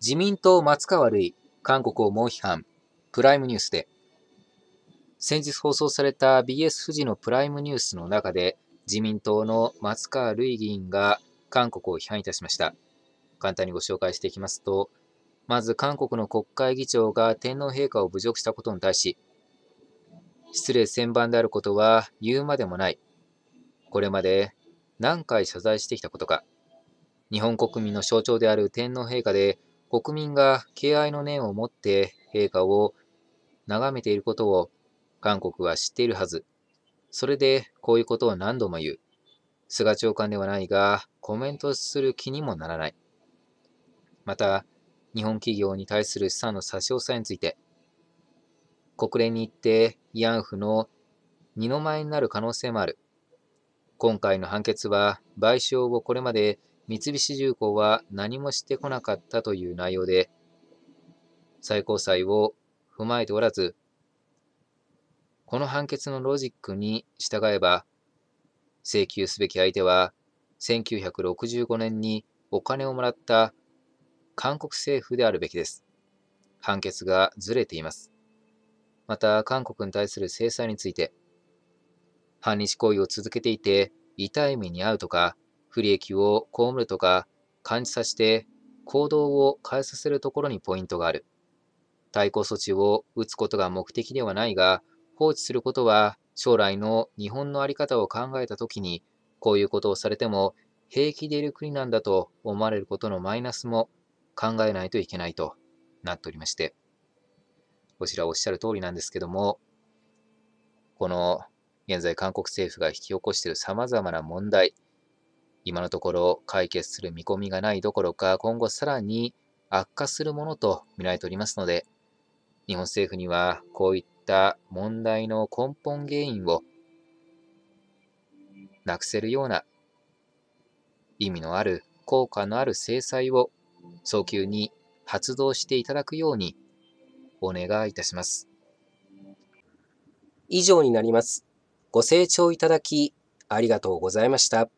自民党松川るい、韓国を猛批判、プライムニュースで、先日放送された BS 富士のプライムニュースの中で、自民党の松川るい議員が韓国を批判いたしました。簡単にご紹介していきますと、まず韓国の国会議長が天皇陛下を侮辱したことに対し、失礼千番であることは言うまでもない。これまで何回謝罪してきたことか。日本国民の象徴である天皇陛下で国民が敬愛の念を持って陛下を眺めていることを韓国は知っているはず。それでこういうことを何度も言う。菅長官ではないが、コメントする気にもならない。また、日本企業に対する資産の差し押さえについて、国連に行って慰安婦の二の舞になる可能性もある。今回の判決は賠償をこれまで三菱重工は何もしてこなかったという内容で、最高裁を踏まえておらず、この判決のロジックに従えば、請求すべき相手は、1965年にお金をもらった韓国政府であるべきです。判決がずれています。また、韓国に対する制裁について、反日行為を続けていて痛い目に遭うとか、不利益を被るとか感じさせて行動を変えさせるところにポイントがある。対抗措置を打つことが目的ではないが、放置することは将来の日本の在り方を考えたときに、こういうことをされても平気でいる国なんだと思われることのマイナスも考えないといけないとなっておりまして、こちらおっしゃる通りなんですけども、この現在韓国政府が引き起こしている様々な問題、今のところ解決する見込みがないどころか、今後さらに悪化するものと見られておりますので、日本政府にはこういった問題の根本原因をなくせるような意味のある効果のある制裁を早急に発動していただくようにお願いいたします。以上になります。ご清聴いただきありがとうございました。